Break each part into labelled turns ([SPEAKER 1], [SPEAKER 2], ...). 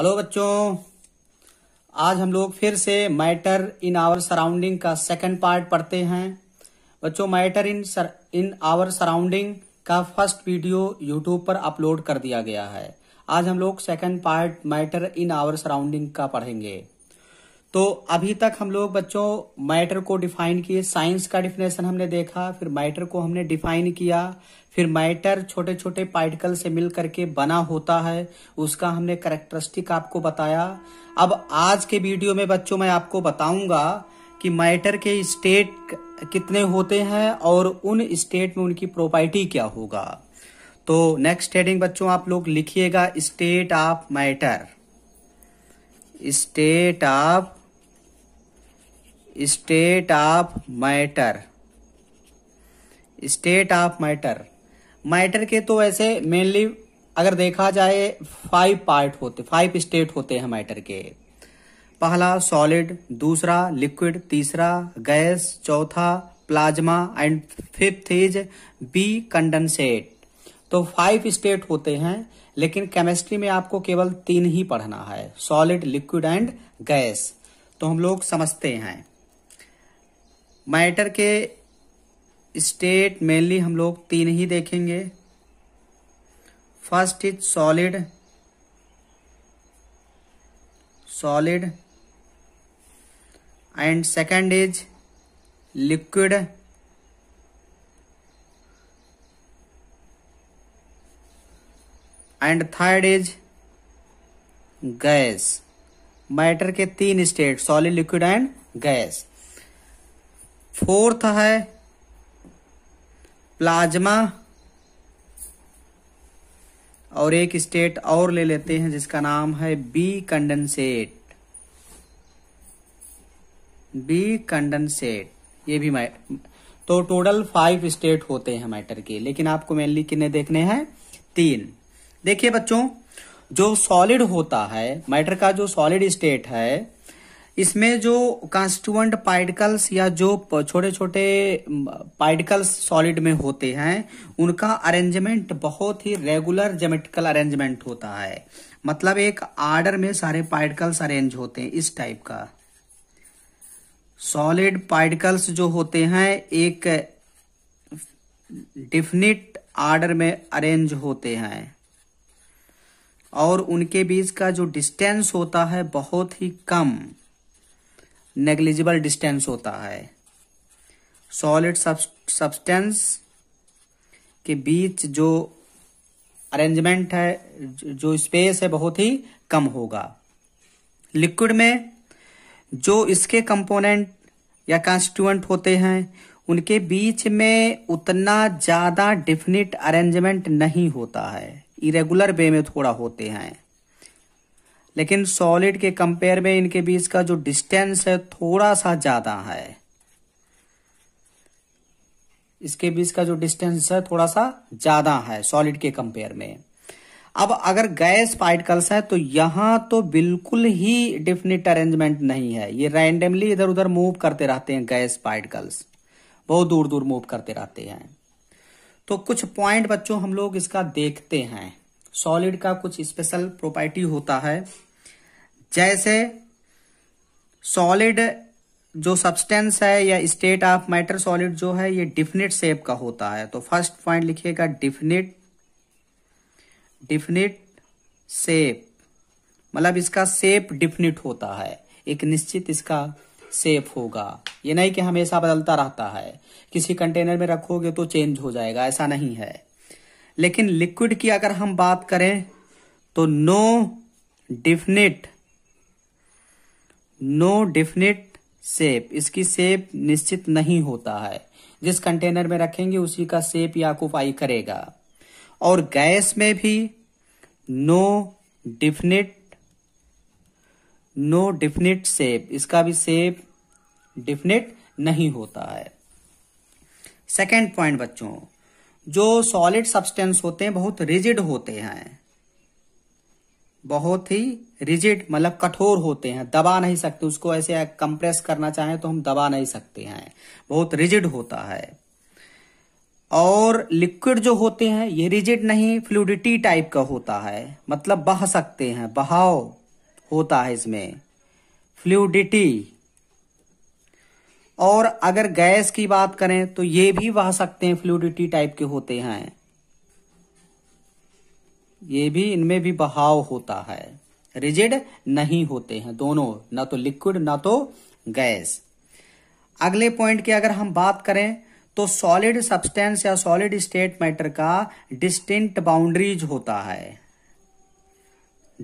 [SPEAKER 1] hello बच्चों आज हम लोग फिर से मैटर इन आवर सराउंडिंग का सेकंड पार्ट पढ़ते हैं बच्चों matter in sir, in our surrounding का फर्स्ट वीडियो यूट्यूब पर अपलोड कर दिया गया है आज हम लोग second part matter in our surrounding का पढ़ेंगे तो अभी तक हम लोग बच्चों मैटर को डिफाइन किए साइंस का डिफिनेशन हमने देखा फिर मैटर को हमने डिफाइन किया फिर मैटर छोटे छोटे पार्टिकल से मिल करके बना होता है उसका हमने करेक्टरिस्टिक आपको बताया अब आज के वीडियो में बच्चों मैं आपको बताऊंगा कि मैटर के स्टेट कितने होते हैं और उन स्टेट में उनकी प्रॉपर्टी क्या होगा तो नेक्स्ट हेडिंग बच्चों आप लोग लिखिएगा state of matter state of state of matter state of matter matter के तो वैसे मेनली अगर देखा जाए फाइव पार्ट होते फाइव स्टेट होते हैं मैटर के पहला सॉलिड दूसरा लिक्विड तीसरा गैस चौथा plasma and fifth is B condensate तो फाइव स्टेट होते हैं लेकिन केमिस्ट्री में आपको केवल तीन ही पढ़ना है सॉलिड लिक्विड एंड गैस तो हम लोग समझते हैं मैटर के स्टेट मेनली हम लोग तीन ही देखेंगे first is solid solid and second is liquid and third is gas matter के तीन state solid liquid and gas fourth है प्लाज्मा और एक स्टेट और ले लेते हैं जिसका नाम है बी कंडेंसेट बी कंडेंसेट ये भी तो टोटल फाइव स्टेट होते हैं मैटर के लेकिन आपको मेनली कितने देखने हैं तीन देखिए बच्चों जो सॉलिड होता है मैटर का जो सॉलिड स्टेट है इसमें जो कॉन्स्टुएंट पार्टिकल्स या जो छोटे छोटे पार्टिकल्स सॉलिड में होते हैं उनका अरेंजमेंट बहुत ही रेगुलर जेमेटिकल अरेंजमेंट होता है मतलब एक आर्डर में सारे पार्टिकल्स अरेंज होते हैं इस टाइप का सॉलिड पार्टिकल्स जो होते हैं एक डिफिनिट आर्डर में अरेंज होते हैं और उनके बीच का जो डिस्टेंस होता है बहुत ही कम नेग्लिजिबल डिस्टेंस होता है सॉलिड सब्सटेंस के बीच जो अरेंजमेंट है जो स्पेस है बहुत ही कम होगा लिक्विड में जो इसके कंपोनेंट या कॉन्स्टिट्यूएंट होते हैं उनके बीच में उतना ज़्यादा डिफिनिट अरेंजमेंट नहीं होता है इरेगुलर वे में थोड़ा होते हैं लेकिन सॉलिड के कंपेयर में इनके बीच का जो डिस्टेंस है थोड़ा सा ज्यादा है इसके बीच का जो डिस्टेंस है थोड़ा सा ज्यादा है सॉलिड के कंपेयर में अब अगर गैस पार्टिकल्स है तो यहां तो बिल्कुल ही डिफिनिट अरेंजमेंट नहीं है ये रैंडमली इधर उधर मूव करते रहते हैं गैस पार्टिकल्स बहुत दूर दूर मूव करते रहते हैं तो कुछ पॉइंट बच्चों हम लोग इसका देखते हैं सॉलिड का कुछ स्पेशल प्रॉपर्टी होता है जैसे सॉलिड जो सब्सटेंस है या स्टेट ऑफ मैटर सॉलिड जो है ये डिफिनिट शेप का होता है तो फर्स्ट पॉइंट लिखिएगा डिफिनिट डिफिनिट शेप मतलब इसका शेप डिफिनिट होता है एक निश्चित इसका सेप होगा ये नहीं कि हमेशा बदलता रहता है किसी कंटेनर में रखोगे तो चेंज हो जाएगा ऐसा नहीं है लेकिन लिक्विड की अगर हम बात करें तो no definite no definite shape इसकी सेप निश्चित नहीं होता है जिस कंटेनर में रखेंगे उसी का सेप या कुफाई करेगा और गैस में भी no definite no definite shape इसका भी सेप डिफिनिट नहीं होता है सेकेंड पॉइंट बच्चों जो सॉलिड सब्सटेंस होते हैं बहुत रिजिड होते हैं बहुत ही रिजिड मतलब कठोर होते हैं दबा नहीं सकते उसको ऐसे कंप्रेस करना चाहें तो हम दबा नहीं सकते हैं बहुत रिजिड होता है और लिक्विड जो होते हैं ये रिजिड नहीं फ्लूडिटी टाइप का होता है मतलब बह सकते हैं बहाव होता है इसमें फ्लूडिटी और अगर गैस की बात करें तो ये भी बह सकते हैं फ्लूडिटी टाइप के होते हैं ये भी इनमें भी बहाव होता है रिजिड नहीं होते हैं दोनों ना तो लिक्विड ना तो गैस अगले पॉइंट की अगर हम बात करें तो सॉलिड सब्सटेंस या सॉलिड स्टेट मैटर का डिस्टिंक्ट बाउंड्रीज होता है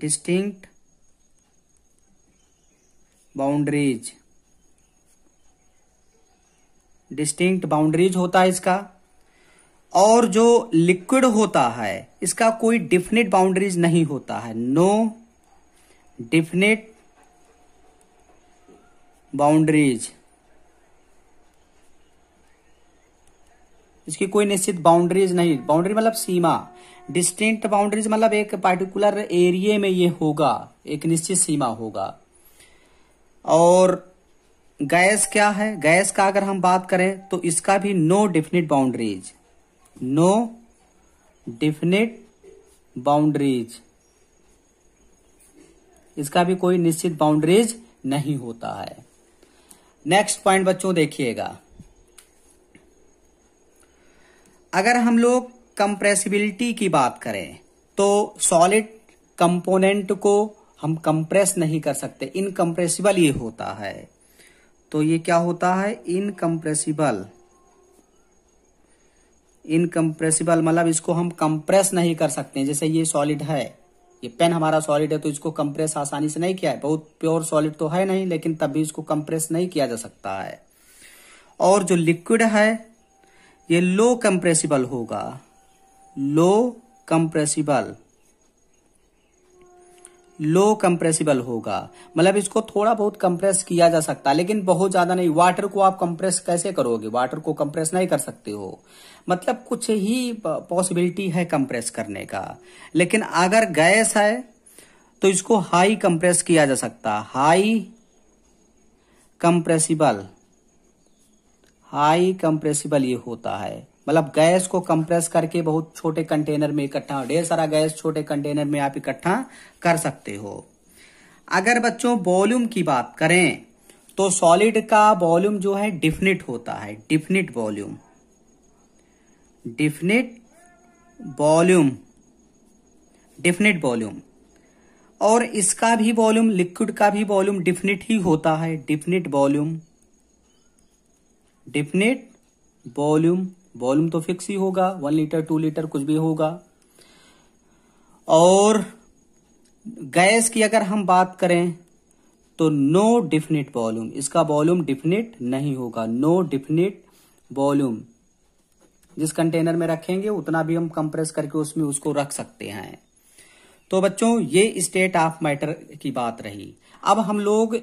[SPEAKER 1] डिस्टिंक्ट बाउंड्रीज डिस्टिंक्ट बाउंड्रीज होता है इसका और जो लिक्विड होता है इसका कोई डिफिनेट बाउंड्रीज नहीं होता है नो डिफिनेट बाउंड्रीज इसकी कोई निश्चित बाउंड्रीज नहीं बाउंड्री मतलब सीमा डिस्टिंक्ट बाउंड्रीज मतलब एक पर्टिकुलर एरिया में ये होगा एक निश्चित सीमा होगा और गैस क्या है गैस का अगर हम बात करें तो इसका भी no definite boundaries no definite boundaries इसका भी कोई निश्चित बाउंड्रीज नहीं होता है नेक्स्ट पॉइंट बच्चों देखिएगा अगर हम लोग कंप्रेसिबिलिटी की बात करें तो सॉलिड कंपोनेंट को हम कंप्रेस नहीं कर सकते इनकंप्रेसिबल ये होता है तो ये क्या होता है इनकम्प्रेसिबल इनकम्प्रेसिबल मतलब इसको हम कंप्रेस नहीं कर सकते हैं जैसे ये सॉलिड है ये पेन हमारा सॉलिड है तो इसको कंप्रेस आसानी से नहीं किया है बहुत प्योर सॉलिड तो है नहीं लेकिन तब भी इसको कंप्रेस नहीं किया जा सकता है और जो लिक्विड है ये लो कंप्रेसिबल होगा लो कंप्रेसिबल लो कंप्रेसिबल होगा मतलब इसको थोड़ा बहुत कंप्रेस किया जा सकता है लेकिन बहुत ज्यादा नहीं वाटर को आप कंप्रेस कैसे करोगे वाटर को कंप्रेस नहीं कर सकते हो मतलब कुछ ही पॉसिबिलिटी है कंप्रेस करने का लेकिन अगर गैस है तो इसको हाई कंप्रेस किया जा सकता हाई कंप्रेसिबल हाई कंप्रेसिबल ये होता है मतलब गैस को कंप्रेस करके बहुत छोटे कंटेनर में इकट्ठा ढेर सारा गैस छोटे कंटेनर में आप इकट्ठा कर सकते हो अगर बच्चों वॉल्यूम की बात करें तो सॉलिड का वॉल्यूम जो है डिफिनिट होता है definite volume definite volume definite volume और इसका भी वॉल्यूम लिक्विड का भी वॉल्यूम डिफिनिट ही होता है definite volume definite volume volume तो फिक्स ही होगा वन लीटर टू लीटर कुछ भी होगा और गैस की अगर हम बात करें तो नो डिफिनिट वॉल्यूम इसका वॉल्यूम डिफिनिट नहीं होगा नो डिफिनिट वॉल्यूम जिस कंटेनर में रखेंगे उतना भी हम कंप्रेस करके उसमें उसको रख सकते हैं तो बच्चों ये स्टेट ऑफ मैटर की बात रही अब हम लोग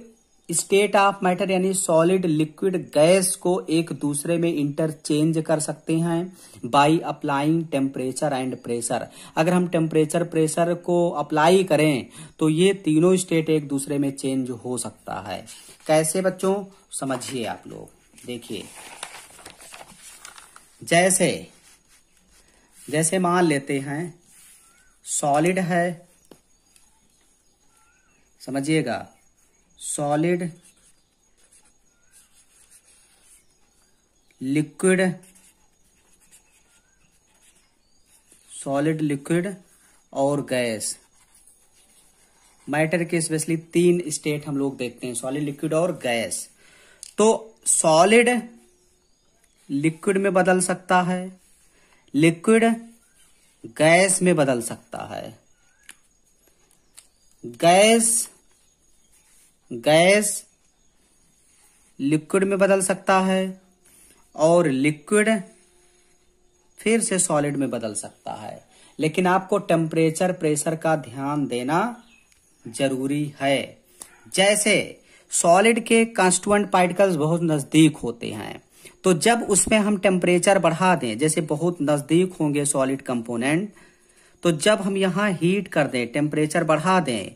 [SPEAKER 1] स्टेट ऑफ मैटर यानी सॉलिड लिक्विड गैस को एक दूसरे में इंटरचेंज कर सकते हैं by applying temperature and pressure अगर हम टेम्परेचर प्रेशर को अप्लाई करें तो ये तीनों स्टेट एक दूसरे में चेंज हो सकता है कैसे बच्चों समझिए आप लोग देखिए जैसे जैसे मान लेते हैं सॉलिड है समझिएगा सॉलिड लिक्विड सॉलिड लिक्विड और गैस मैटर के स्पेशली तीन स्टेट हम लोग देखते हैं सॉलिड लिक्विड और गैस तो सॉलिड लिक्विड में बदल सकता है लिक्विड गैस में बदल सकता है गैस गैस लिक्विड में बदल सकता है और लिक्विड फिर से सॉलिड में बदल सकता है लेकिन आपको टेम्परेचर प्रेशर का ध्यान देना जरूरी है जैसे सॉलिड के कॉन्स्टुएंट पार्टिकल्स बहुत नजदीक होते हैं तो जब उसमें हम टेम्परेचर बढ़ा दें जैसे बहुत नजदीक होंगे सॉलिड कंपोनेंट तो जब हम यहां हीट कर दें टेम्परेचर बढ़ा दें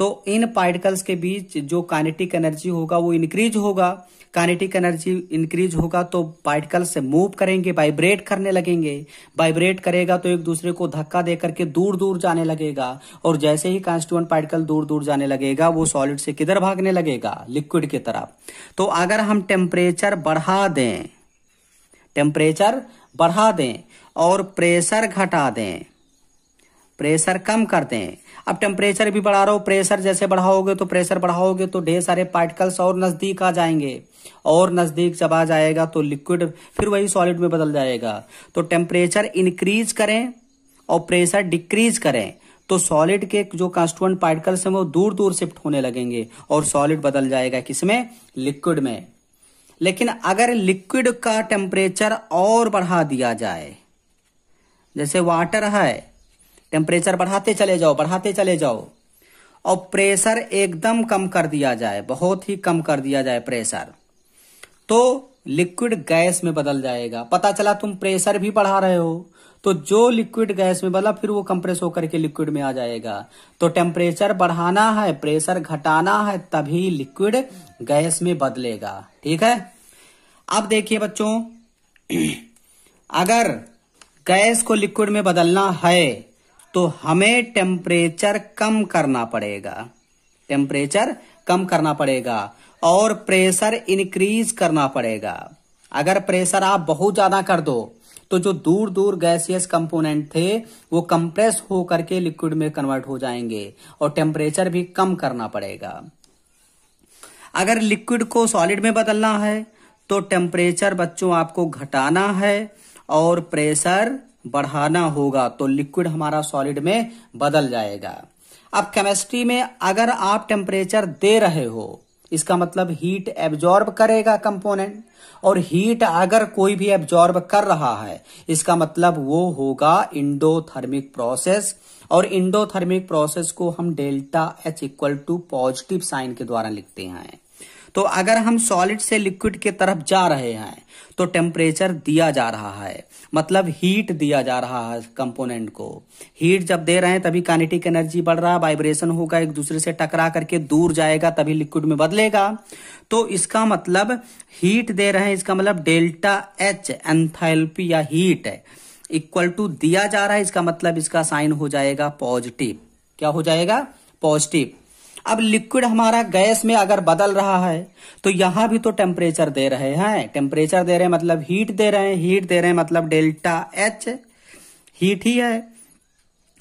[SPEAKER 1] तो इन पार्टिकल्स के बीच जो काइनेटिक एनर्जी होगा वो इंक्रीज होगा काइनेटिक एनर्जी इंक्रीज होगा तो पार्टिकल से मूव करेंगे वाइब्रेट करने लगेंगे वाइब्रेट करेगा तो एक दूसरे को धक्का दे करके दूर दूर जाने लगेगा और जैसे ही कॉन्स्टिट्यूंट पार्टिकल दूर दूर जाने लगेगा वो सॉलिड से किधर भागने लगेगा लिक्विड की तरफ तो अगर हम टेम्परेचर बढ़ा दें टेम्परेचर बढ़ा दें और प्रेशर घटा दें प्रेशर कम कर दें अब टेम्परेचर भी बढ़ा रहा हो प्रेशर जैसे बढ़ाओगे तो प्रेशर बढ़ाओगे तो ढेर सारे पार्टिकल्स और नजदीक आ जाएंगे और नजदीक जब आ जाएगा तो लिक्विड फिर वही सॉलिड में बदल जाएगा तो टेम्परेचर इंक्रीज करें और प्रेशर डिक्रीज करें तो सॉलिड के जो कॉन्स्टुएंट पार्टिकल्स हैं वो दूर दूर शिफ्ट होने लगेंगे और सॉलिड बदल जाएगा किसमें लिक्विड में लेकिन अगर लिक्विड का टेम्परेचर और बढ़ा दिया जाए जैसे वाटर है टेम्परेचर बढ़ाते चले जाओ बढ़ाते चले जाओ और प्रेशर एकदम कम कर दिया जाए बहुत ही कम कर दिया जाए प्रेशर तो लिक्विड गैस में बदल जाएगा पता चला तुम प्रेशर भी बढ़ा रहे हो तो जो लिक्विड गैस में बदला फिर वो कंप्रेस होकर के लिक्विड में आ जाएगा तो टेम्परेचर बढ़ाना है प्रेशर घटाना है तभी लिक्विड गैस में बदलेगा ठीक है अब देखिए बच्चों अगर गैस को लिक्विड में बदलना है तो हमें टेम्परेचर कम करना पड़ेगा टेम्परेचर कम करना पड़ेगा और प्रेशर इंक्रीज करना पड़ेगा अगर प्रेशर आप बहुत ज्यादा कर दो तो जो दूर दूर गैसियस कंपोनेंट थे वो कंप्रेस होकर के लिक्विड में कन्वर्ट हो जाएंगे और टेम्परेचर भी कम करना पड़ेगा अगर लिक्विड को सॉलिड में बदलना है तो टेम्परेचर बच्चों आपको घटाना है और प्रेशर बढ़ाना होगा तो लिक्विड हमारा सॉलिड में बदल जाएगा अब केमिस्ट्री में अगर आप टेम्परेचर दे रहे हो इसका मतलब हीट एब्जॉर्ब करेगा कंपोनेंट और हीट अगर कोई भी एब्जॉर्ब कर रहा है इसका मतलब वो होगा इंडोथर्मिक प्रोसेस और इंडोथर्मिक प्रोसेस को हम delta H equal to positive sign के द्वारा लिखते हैं तो अगर हम सॉलिड से लिक्विड के तरफ जा रहे हैं तो टेम्परेचर दिया जा रहा है मतलब हीट दिया जा रहा है कंपोनेंट को हीट जब दे रहे हैं तभी कानेटिक एनर्जी बढ़ रहा है वाइब्रेशन होगा एक दूसरे से टकरा करके दूर जाएगा तभी लिक्विड में बदलेगा तो इसका मतलब हीट दे रहे हैं इसका मतलब डेल्टा एच एंथैल्पी या हीट इक्वल टू दिया जा रहा है इसका मतलब इसका साइन हो जाएगा पॉजिटिव क्या हो जाएगा पॉजिटिव अब लिक्विड हमारा गैस में अगर बदल रहा है तो यहां भी तो टेम्परेचर दे रहे हैं टेम्परेचर दे रहे हैं मतलब हीट दे रहे हैं हीट दे रहे हैं मतलब डेल्टा एच हीट ही है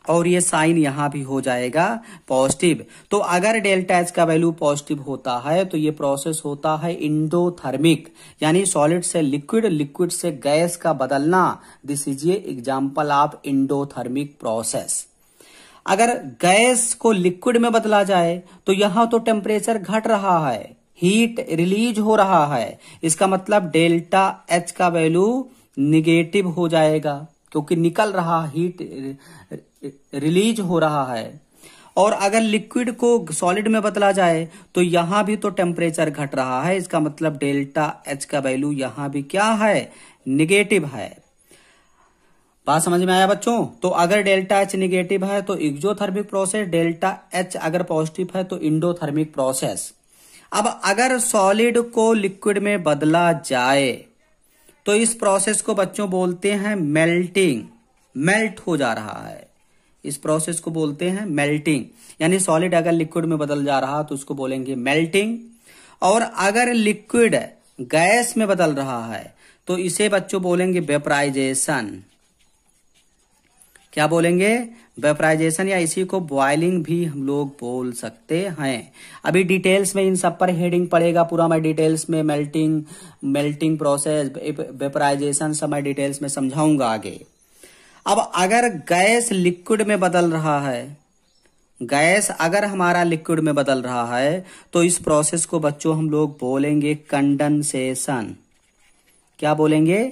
[SPEAKER 1] और ये साइन यहां भी हो जाएगा पॉजिटिव तो अगर डेल्टा एच का वैल्यू पॉजिटिव होता है तो ये प्रोसेस होता है इंडोथर्मिक यानी सॉलिड से लिक्विड लिक्विड से गैस का बदलना दिस इज ये एग्जाम्पल ऑफ इंडोथर्मिक प्रोसेस अगर गैस को लिक्विड में बदला जाए तो यहां तो टेम्परेचर घट रहा है हीट रिलीज हो रहा है इसका मतलब डेल्टा एच का वैल्यू निगेटिव हो जाएगा क्योंकि निकल रहा हीट रिलीज हो रहा है और अगर लिक्विड को सॉलिड में बदला जाए तो यहां भी तो टेम्परेचर घट रहा है इसका मतलब डेल्टा एच का वैल्यू यहां भी क्या है निगेटिव है बात समझ में आया बच्चों तो अगर डेल्टा एच निगेटिव है तो इग्जोथर्मिक प्रोसेस डेल्टा एच अगर पॉजिटिव है तो इंडोथर्मिक प्रोसेस अब अगर सॉलिड को लिक्विड में बदला जाए तो इस प्रोसेस को बच्चों बोलते हैं मेल्टिंग मेल्ट हो जा रहा है इस प्रोसेस को बोलते हैं मेल्टिंग यानी सॉलिड अगर लिक्विड में बदल जा रहा तो उसको बोलेंगे मेल्टिंग और अगर लिक्विड गैस में बदल रहा है तो इसे बच्चों बोलेंगे वेपराइजेशन क्या बोलेंगे वेपराइजेशन या इसी को बॉइलिंग भी हम लोग बोल सकते हैं अभी डिटेल्स में इन सब पर हेडिंग पड़ेगा पूरा मैं डिटेल्स में मेल्टिंग मेल्टिंग प्रोसेस वेपराइजेशन सब मैं डिटेल्स में समझाऊंगा आगे अब अगर गैस लिक्विड में बदल रहा है गैस अगर हमारा लिक्विड में बदल रहा है तो इस प्रोसेस को बच्चों हम लोग बोलेंगे कंडेंसेशन क्या बोलेंगे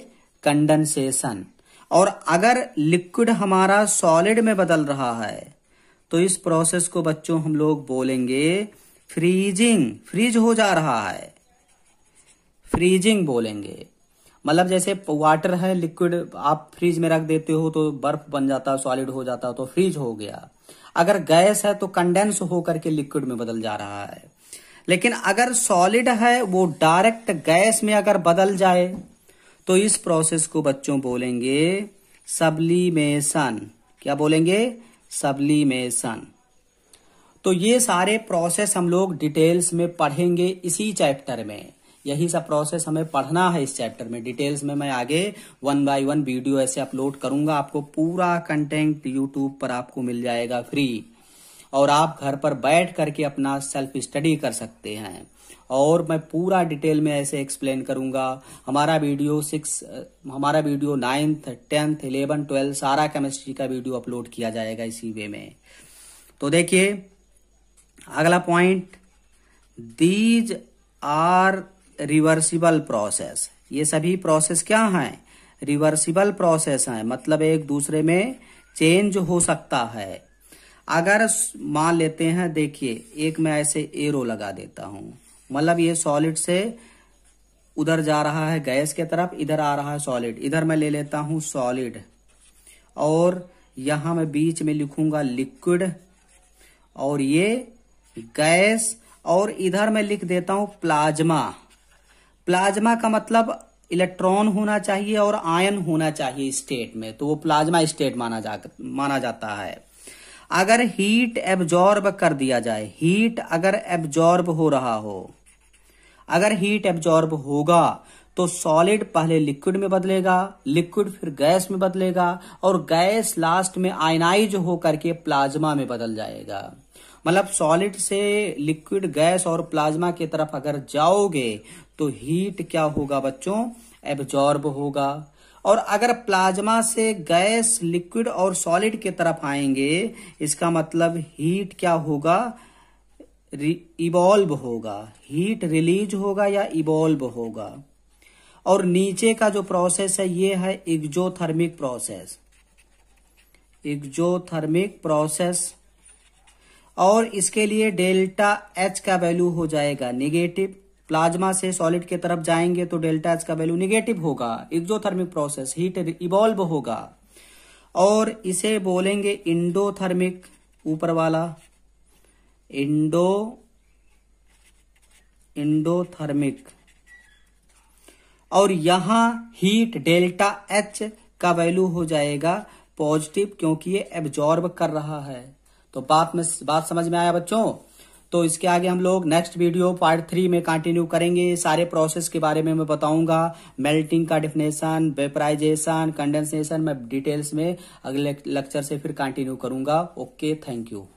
[SPEAKER 1] कंडेंसेशन और अगर लिक्विड हमारा सॉलिड में बदल रहा है तो इस प्रोसेस को बच्चों हम लोग बोलेंगे फ्रीजिंग फ्रीज हो जा रहा है फ्रीजिंग बोलेंगे मतलब जैसे वाटर है लिक्विड आप फ्रीज में रख देते हो तो बर्फ बन जाता है सॉलिड हो जाता तो फ्रीज हो गया अगर गैस है तो कंडेंस होकर के लिक्विड में बदल जा रहा है लेकिन अगर सॉलिड है वो डायरेक्ट गैस में अगर बदल जाए तो इस प्रोसेस को बच्चों बोलेंगे सबलीमेशन क्या बोलेंगे सबलीमेशन तो ये सारे प्रोसेस हम लोग डिटेल्स में पढ़ेंगे इसी चैप्टर में यही सब प्रोसेस हमें पढ़ना है इस चैप्टर में डिटेल्स में मैं आगे वन बाय वन वीडियो ऐसे अपलोड करूंगा आपको पूरा कंटेंट यूट्यूब पर आपको मिल जाएगा फ्री और आप घर पर बैठ करके अपना सेल्फ स्टडी कर सकते हैं और मैं पूरा डिटेल में ऐसे एक्सप्लेन करूंगा हमारा वीडियो सिक्स हमारा video ninth tenth eleven twelfth सारा केमिस्ट्री का वीडियो अपलोड किया जाएगा इसी वे में तो देखिए अगला point these are reversible process ये सभी प्रोसेस क्या हैं रिवर्सिबल प्रोसेस हैं मतलब एक दूसरे में चेंज हो सकता है अगर मान लेते हैं देखिए एक मैं ऐसे एरो लगा देता हूं मतलब ये सॉलिड से उधर जा रहा है गैस के तरफ इधर आ रहा है सॉलिड इधर मैं ले लेता हूं सॉलिड और यहां मैं बीच में लिखूंगा लिक्विड और ये गैस और इधर मैं लिख देता हूं प्लाज्मा प्लाज्मा का मतलब इलेक्ट्रॉन होना चाहिए और आयन होना चाहिए स्टेट में तो वो प्लाज्मा स्टेट माना जा माना जाता है अगर हीट एब्जॉर्ब कर दिया जाए हीट अगर एब्जॉर्ब हो रहा हो अगर हीट एब्जॉर्ब होगा तो सॉलिड पहले लिक्विड में बदलेगा लिक्विड फिर गैस में बदलेगा और गैस लास्ट में आयनाइज होकर के प्लाज्मा में बदल जाएगा मतलब सॉलिड से लिक्विड गैस और प्लाज्मा की तरफ अगर जाओगे तो हीट क्या होगा बच्चों एब्जॉर्ब होगा और अगर प्लाज्मा से गैस लिक्विड और सॉलिड की तरफ आएंगे इसका मतलब हीट क्या होगा इवॉल्व होगा हीट रिलीज होगा या इवॉल्व होगा और नीचे का जो प्रोसेस है ये है एक्जोथर्मिक प्रोसेस एक्जोथर्मिक प्रोसेस और इसके लिए डेल्टा एच का वैल्यू हो जाएगा निगेटिव प्लाज्मा से सॉलिड के तरफ जाएंगे तो डेल्टा एच का वैल्यू निगेटिव होगा एक्जोथर्मिक प्रोसेस हीट इवॉल्व होगा और इसे बोलेंगे इंडोथर्मिक ऊपर वाला इंडो इंडोथर्मिक और यहां हीट डेल्टा एच का वैल्यू हो जाएगा पॉजिटिव क्योंकि ये एब्जॉर्ब कर रहा है तो बात में बात समझ में आया बच्चों तो इसके आगे हम लोग नेक्स्ट वीडियो पार्ट थ्री में कंटिन्यू करेंगे सारे प्रोसेस के बारे में मैं बताऊंगा मेल्टिंग का डिफिनेशन वेपराइजेशन कंडेंसेशन मैं डिटेल्स में अगले लेक्चर से फिर कंटिन्यू करूंगा ओके थैंक यू